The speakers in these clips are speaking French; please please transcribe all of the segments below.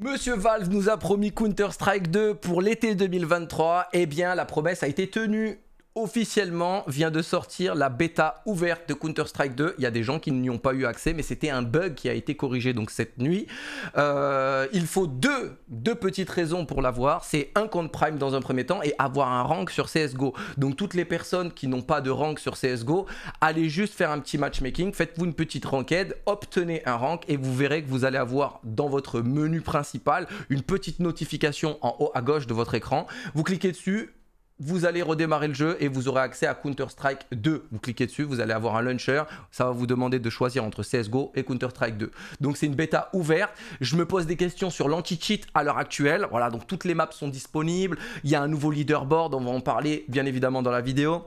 Monsieur Valve nous a promis Counter-Strike 2 pour l'été 2023. Eh bien, la promesse a été tenue officiellement vient de sortir la bêta ouverte de Counter-Strike 2. Il y a des gens qui n'y ont pas eu accès, mais c'était un bug qui a été corrigé donc cette nuit. Euh, il faut deux, deux petites raisons pour l'avoir. C'est un compte Prime dans un premier temps et avoir un rank sur CSGO. Donc toutes les personnes qui n'ont pas de rank sur CSGO, allez juste faire un petit matchmaking, faites-vous une petite ranked, obtenez un rank et vous verrez que vous allez avoir dans votre menu principal une petite notification en haut à gauche de votre écran. Vous cliquez dessus, vous allez redémarrer le jeu et vous aurez accès à Counter-Strike 2. Vous cliquez dessus, vous allez avoir un launcher. Ça va vous demander de choisir entre CSGO et Counter-Strike 2. Donc c'est une bêta ouverte. Je me pose des questions sur l'anti-cheat à l'heure actuelle. Voilà, donc toutes les maps sont disponibles. Il y a un nouveau leaderboard, on va en parler bien évidemment dans la vidéo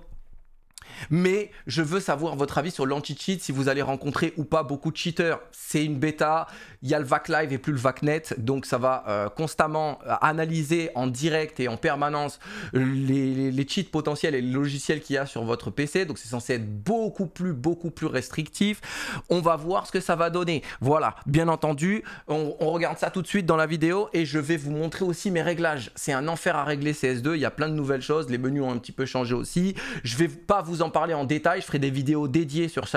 mais je veux savoir votre avis sur l'anti-cheat, si vous allez rencontrer ou pas beaucoup de cheaters. C'est une bêta, il y a le VAC Live et plus le VAC Net, donc ça va euh, constamment euh, analyser en direct et en permanence les, cheats potentiels et les logiciels qu'il y a sur votre PC, donc c'est censé être beaucoup plus, beaucoup plus restrictif. On va voir ce que ça va donner. Voilà, bien entendu, on, regarde ça tout de suite dans la vidéo et je vais vous montrer aussi mes réglages. C'est un enfer à régler CS2, il y a plein de nouvelles choses, les menus ont un petit peu changé aussi. Je vais pas vous en parler en détail, je ferai des vidéos dédiées sur,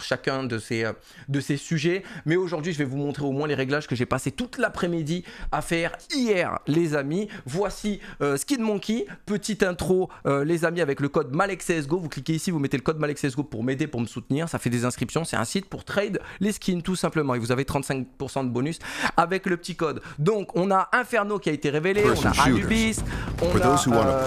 chacun de ces, euh, de ces sujets. Mais aujourd'hui, je vais vous montrer au moins les réglages que j'ai passé toute l'après-midi à faire hier, les amis. Voici euh, Skin Monkey, petite intro, euh, les amis, avec le code MalexSgo. Vous cliquez ici, vous mettez le code MalexSgo pour m'aider, pour me soutenir. Ça fait des inscriptions, c'est un site pour trade les skins tout simplement. Et vous avez 35% de bonus avec le petit code. Donc, on a Inferno qui a été révélé, on a Anubis, on a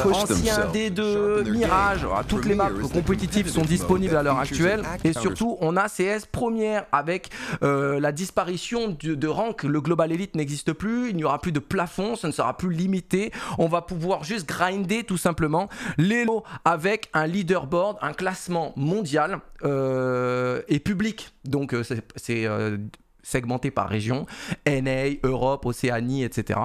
Ancien D2, Mirage, toutes les maps compétitifs sont disponibles à l'heure actuelle. Et ah surtout, on a CS première avec euh, la disparition de, de rank. Le Global Elite n'existe plus, il n'y aura plus de plafond, ça ne sera plus limité. On va pouvoir juste grinder tout simplement les mots avec un leaderboard, un classement mondial euh, et public. Donc euh, c'est segmenté par région, NA, Europe, Océanie, etc.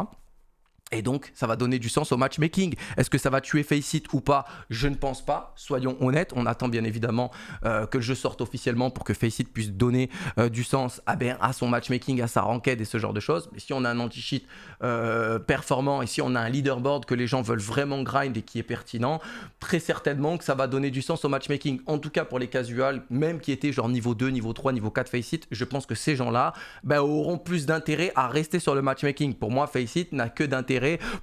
Et donc, ça va donner du sens au matchmaking. Est-ce que ça va tuer Faceit ou pas Je ne pense pas. Soyons honnêtes. On attend bien évidemment euh, que le jeu sorte officiellement pour que Faceit puisse donner euh, du sens à, ah ben, à, son matchmaking, à sa ranked et ce genre de choses. Mais si on a un anti-cheat euh, performant et si on a un leaderboard que les gens veulent vraiment grind et qui est pertinent, très certainement que ça va donner du sens au matchmaking. En tout cas pour les casuals, même qui étaient genre niveau 2, niveau 3, niveau 4 Faceit, je pense que ces gens-là ben, auront plus d'intérêt à rester sur le matchmaking. Pour moi, Faceit n'a que d'intérêt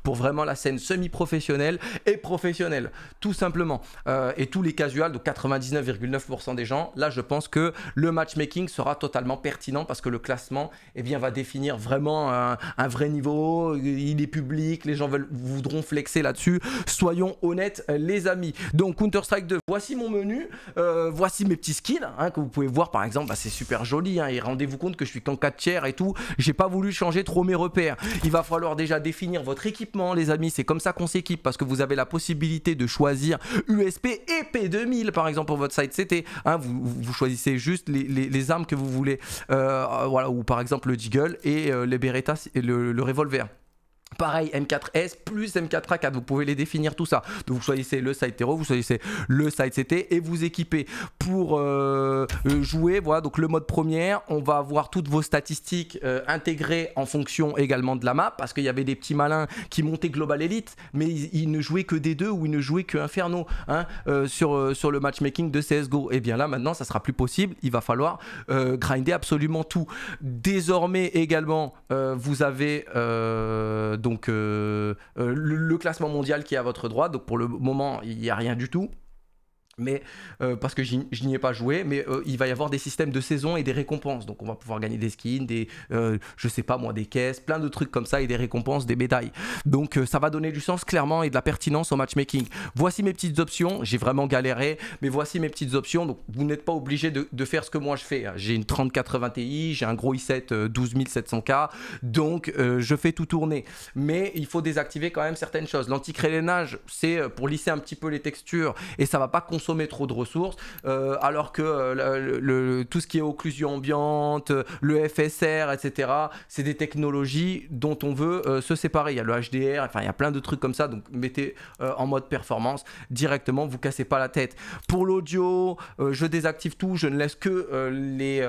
pour vraiment la scène semi-professionnelle et professionnelle, tout simplement. Euh, et tous les casuals, de 99,9% des gens, là je pense que le matchmaking sera totalement pertinent parce que le classement et eh bien, va définir vraiment un, vrai niveau, il est public, les gens veulent, voudront flexer là-dessus. Soyons honnêtes les amis. Donc Counter-Strike 2, voici mon menu, euh, voici mes petits skins hein, que vous pouvez voir par exemple, bah, c'est super joli hein, et rendez-vous compte que je suis qu'en 4 tiers et tout, j'ai pas voulu changer trop mes repères. Il va falloir déjà définir votre équipement, les amis. C'est comme ça qu'on s'équipe parce que vous avez la possibilité de choisir USP et P2000 par exemple pour votre side CT. Hein. vous, choisissez juste les, armes que vous voulez. Euh, voilà, ou par exemple le Jiggle et euh, les Beretta, et le revolver. Pareil, M4S plus M4A4, vous pouvez les définir tout ça. Donc vous choisissez le side terror, vous choisissez le side CT et vous équipez pour euh, euh, jouer. Voilà, donc le mode première, on va avoir toutes vos statistiques euh, intégrées en fonction également de la map parce qu'il y avait des petits malins qui montaient Global Elite, mais ils, ne jouaient que des deux ou ils ne jouaient que Inferno hein, sur, sur le matchmaking de CSGO. Et eh bien là maintenant, ça sera plus possible, il va falloir grinder absolument tout. Désormais également, vous avez donc euh, euh, le, classement mondial qui est à votre droit, Donc pour le moment, il n'y a rien du tout mais euh, parce que je n'y ai pas joué, mais euh, il va y avoir des systèmes de saison et des récompenses. Donc on va pouvoir gagner des skins, des euh, je sais pas moi, des caisses, plein de trucs comme ça et des récompenses, des médailles. Donc ça va donner du sens clairement et de la pertinence au matchmaking. Voici mes petites options. J'ai vraiment galéré, mais voici mes petites options. Donc vous n'êtes pas obligé de, faire ce que moi je fais. Hein. J'ai une 3080 Ti, j'ai un gros i7 12700K, donc je fais tout tourner. Mais il faut désactiver quand même certaines choses. lanti c'est pour lisser un petit peu les textures et ça va pas consommer trop de ressources, euh, alors que euh, le, tout ce qui est occlusion ambiante, euh, le FSR, etc., c'est des technologies dont on veut se séparer. Il y a le HDR, enfin il y a plein de trucs comme ça, donc mettez en mode performance directement, vous cassez pas la tête. Pour l'audio, je désactive tout, je ne laisse que les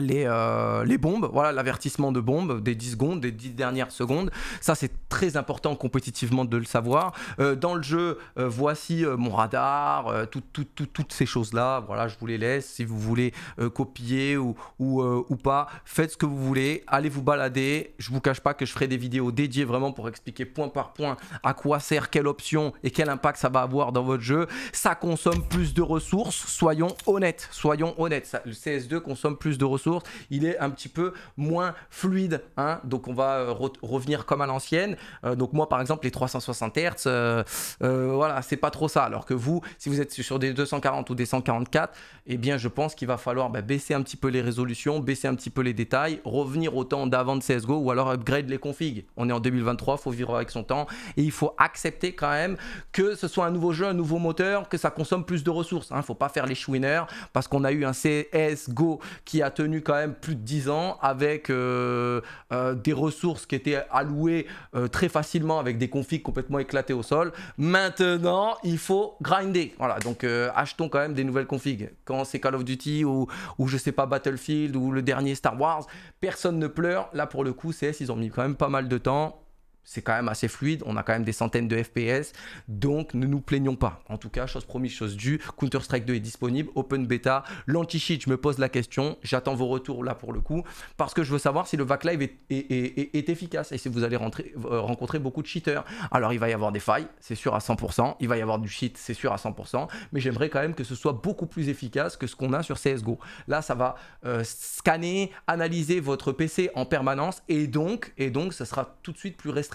les, euh, les, bombes, voilà l'avertissement de bombes des 10 secondes, des 10 dernières secondes. Ça, c'est très important compétitivement de le savoir. Euh, dans le jeu, euh, voici mon radar, toutes ces choses-là. Voilà, je vous les laisse. Si vous voulez copier ou, ou, pas, faites ce que vous voulez. Allez vous balader. Je vous cache pas que je ferai des vidéos dédiées vraiment pour expliquer point par point à quoi sert quelle option et quel impact ça va avoir dans votre jeu. Ça consomme plus de ressources. Soyons honnêtes. Soyons honnêtes. le CS2 consomme plus de ressources il est un petit peu moins fluide. Hein. donc on va euh, revenir comme à l'ancienne. Euh, donc moi par exemple les 360 Hz, euh, voilà, c'est pas trop ça. Alors que vous, si vous êtes sur des 240 ou des 144, et eh bien je pense qu'il va falloir bah, baisser un petit peu les résolutions, baisser un petit peu les détails, revenir au temps d'avant de CSGO ou alors upgrade les configs. On est en 2023, faut vivre avec son temps et il faut accepter quand même que ce soit un nouveau jeu, un nouveau moteur, que ça consomme plus de ressources. Il hein. faut pas faire les chouineurs parce qu'on a eu un CSGO qui a tenu quand même plus de 10 ans avec euh, euh, des ressources qui étaient allouées euh, très facilement avec des configs complètement éclatés au sol. Maintenant, il faut grinder. Voilà, donc achetons quand même des nouvelles configs. Quand c'est Call of Duty ou, ou je sais pas Battlefield ou le dernier Star Wars, personne ne pleure. Là pour le coup, CS, ils ont mis quand même pas mal de temps c'est quand même assez fluide, on a quand même des centaines de FPS, donc ne nous plaignons pas. En tout cas, chose promise, chose due, Counter-Strike 2 est disponible, open beta, l'anti-cheat, je me pose la question, j'attends vos retours là pour le coup, parce que je veux savoir si le VAC Live est, efficace et si vous allez euh, rencontrer beaucoup de cheaters. Alors il va y avoir des failles, c'est sûr à 100%, il va y avoir du cheat, c'est sûr à 100%, mais j'aimerais quand même que ce soit beaucoup plus efficace que ce qu'on a sur CSGO. Là, ça va euh, scanner, analyser votre PC en permanence et donc, et donc, ça sera tout de suite plus restreint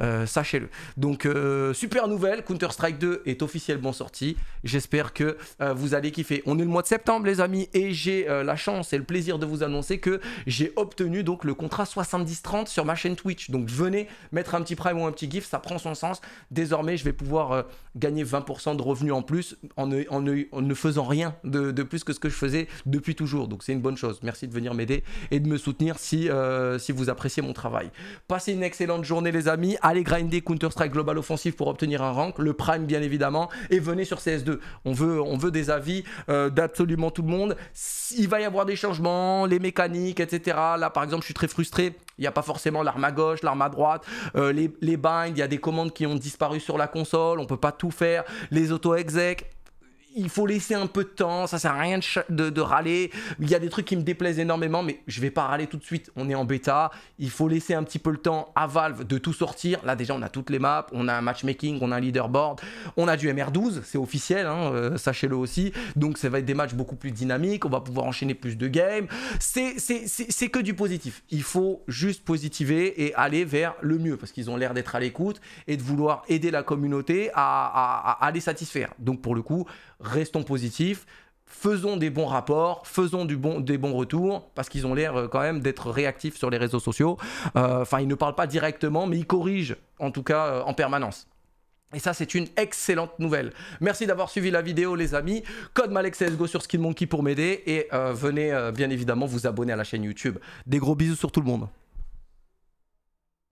euh, sachez-le. Donc, euh, super nouvelle, Counter-Strike 2 est officiellement sorti. J'espère que euh, vous allez kiffer. On est le mois de septembre, les amis, et j'ai la chance et le plaisir de vous annoncer que j'ai obtenu donc le contrat 70-30 sur ma chaîne Twitch. Donc, venez mettre un petit prime ou un petit gif, ça prend son sens. Désormais, je vais pouvoir gagner 20% de revenus en plus en ne, faisant rien de, plus que ce que je faisais depuis toujours. Donc c'est une bonne chose. Merci de venir m'aider et de me soutenir si, si vous appréciez mon travail. Passez une excellente journée les amis, allez grinder Counter-Strike Global Offensive pour obtenir un rank, le prime bien évidemment, et venez sur CS2. On veut, on veut des avis euh, d'absolument tout le monde. Il va y avoir des changements, les mécaniques, etc. Là par exemple je suis très frustré, il n'y a pas forcément l'arme à gauche, l'arme à droite, euh, les, les binds, il y a des commandes qui ont disparu sur la console, on peut pas tout faire, les auto-exec il faut laisser un peu de temps, ça sert à rien de, râler. Il y a des trucs qui me déplaisent énormément, mais je vais pas râler tout de suite. On est en bêta, il faut laisser un petit peu le temps à Valve de tout sortir. Là, déjà, on a toutes les maps, on a un matchmaking, on a un leaderboard, on a du MR12, c'est officiel, hein, euh, sachez-le aussi. Donc, ça va être des matchs beaucoup plus dynamiques, on va pouvoir enchaîner plus de games. C'est que du positif. Il faut juste positiver et aller vers le mieux parce qu'ils ont l'air d'être à l'écoute et de vouloir aider la communauté à, à les satisfaire. Donc, pour le coup, restons positifs, faisons des bons rapports, faisons du bon, des bons retours, parce qu'ils ont l'air euh, quand même d'être réactifs sur les réseaux sociaux. Euh, enfin, ils ne parlent pas directement, mais ils corrigent, en tout cas, euh, en permanence. Et ça, c'est une excellente nouvelle. Merci d'avoir suivi la vidéo, les amis. Code MalexSGO sur SkillMonkey pour m'aider. Et venez bien évidemment vous abonner à la chaîne YouTube. Des gros bisous sur tout le monde.